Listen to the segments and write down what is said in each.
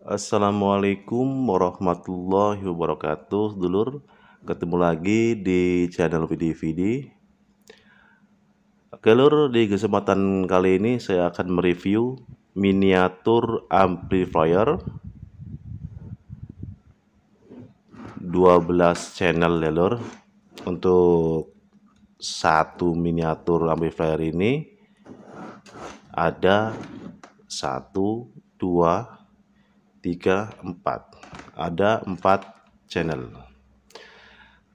Assalamualaikum warahmatullahi wabarakatuh Dulur Ketemu lagi di channel VDVD Oke lur, di kesempatan kali ini saya akan mereview miniatur amplifier 12 channel ya lur Untuk satu miniatur amplifier ini ada satu dua Tiga empat, Ada empat channel.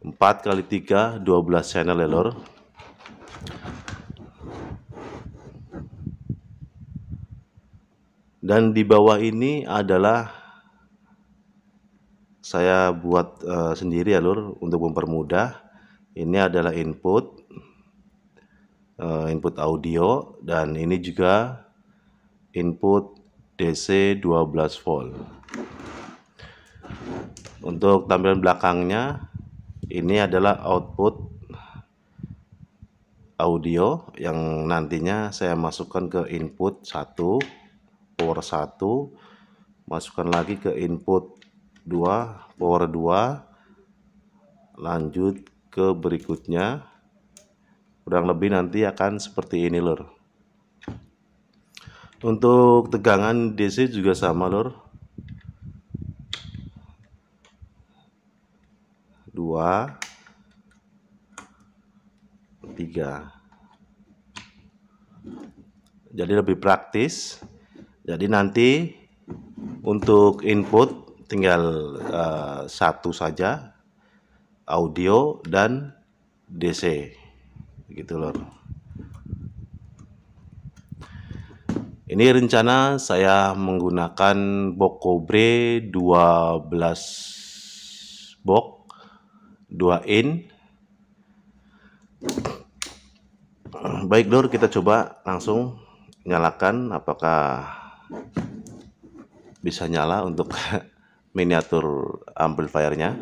empat kali tiga, dua belas channel ya lor. Dan di bawah ini adalah saya buat uh, sendiri ya lor untuk mempermudah. Ini adalah input eh, input audio dan ini juga input DC 12 volt. Untuk tampilan belakangnya ini adalah output audio yang nantinya saya masukkan ke input 1 power 1 masukkan lagi ke input 2 power 2 lanjut ke berikutnya kurang lebih nanti akan seperti ini lor untuk tegangan DC juga sama lor 2 3 jadi lebih praktis jadi nanti untuk input tinggal uh, satu saja audio dan DC gitu lor Ini rencana saya menggunakan Bokobre kobre 12 box 2 in. Baik Lur, kita coba langsung nyalakan apakah bisa nyala untuk miniatur amplifier-nya.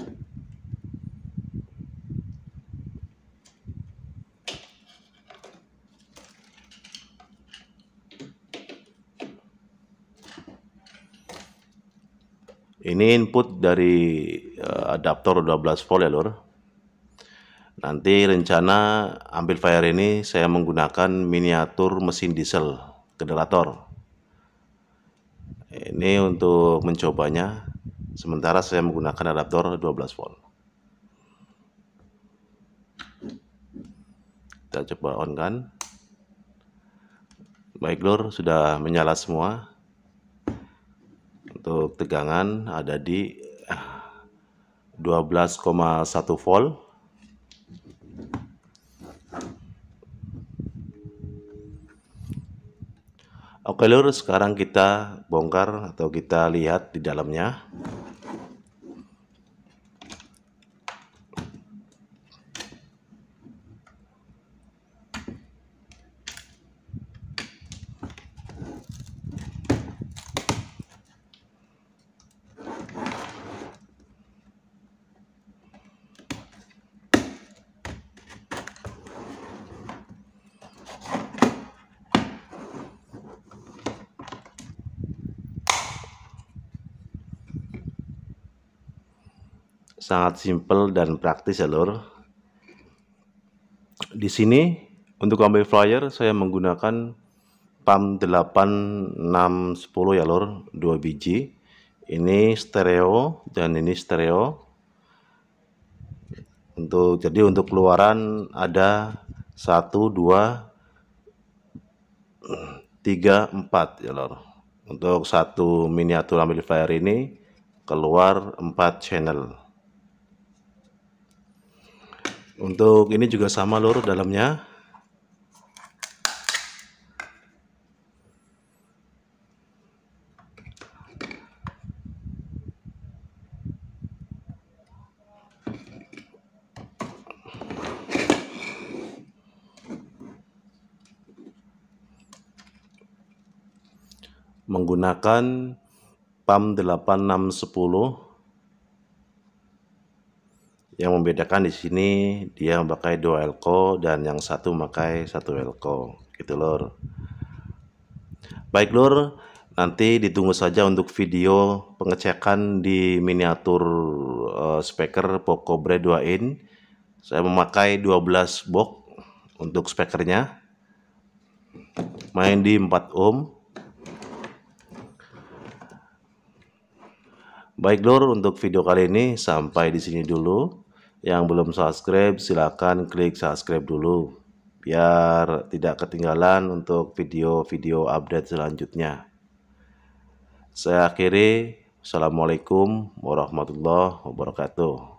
Ini input dari uh, adaptor 12 volt ya lor. Nanti rencana amplifier ini saya menggunakan miniatur mesin diesel generator. Ini untuk mencobanya. Sementara saya menggunakan adaptor 12 volt. Kita coba on kan. Baik lor, sudah menyala semua untuk tegangan ada di 12,1 eh, volt Oke lur sekarang kita bongkar atau kita lihat di dalamnya sangat simple dan praktis ya lor. Di sini untuk amplifier saya menggunakan PAM 8610 ya lor, 2 biji. Ini stereo dan ini stereo. Untuk jadi untuk keluaran ada 1 2 3 4 ya lor. Untuk satu miniatur amplifier ini keluar 4 channel. Untuk ini juga sama lur dalamnya. menggunakan PAM 8610 yang membedakan di sini dia memakai dua elko dan yang satu memakai satu elko. Gitu lor. Baik lor, nanti ditunggu saja untuk video pengecekan di miniatur uh, speaker Poco Bre 2 in. Saya memakai 12 box untuk spekernya. Main di 4 ohm. Baik lor, untuk video kali ini sampai di sini dulu. Yang belum subscribe silahkan klik subscribe dulu biar tidak ketinggalan untuk video-video update selanjutnya. Saya akhiri. Assalamualaikum warahmatullahi wabarakatuh.